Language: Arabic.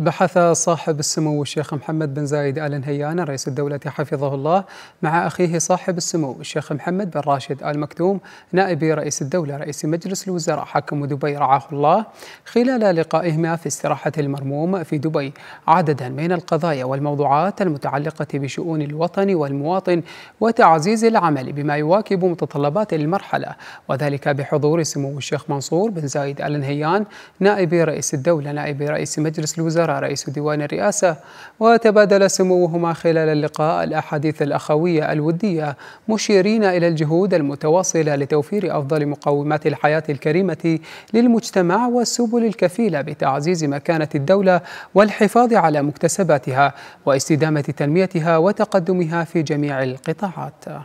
بحث صاحب السمو الشيخ محمد بن زايد ال نهيان رئيس الدولة حفظه الله مع أخيه صاحب السمو الشيخ محمد بن راشد آل مكتوم نائب رئيس الدولة رئيس مجلس الوزراء حاكم دبي رعاه الله خلال لقائهما في استراحة المرموم في دبي عددا من القضايا والموضوعات المتعلقة بشؤون الوطن والمواطن وتعزيز العمل بما يواكب متطلبات المرحلة وذلك بحضور سمو الشيخ منصور بن زايد آل نهيان نائب رئيس الدولة نائب رئيس مجلس الوزراء الوزراء رئيس ديوان الرئاسة وتبادل سموهما خلال اللقاء الأحاديث الأخوية الودية مشيرين إلى الجهود المتواصلة لتوفير أفضل مقومات الحياة الكريمة للمجتمع والسبل الكفيلة بتعزيز مكانة الدولة والحفاظ على مكتسباتها واستدامة تنميتها وتقدمها في جميع القطاعات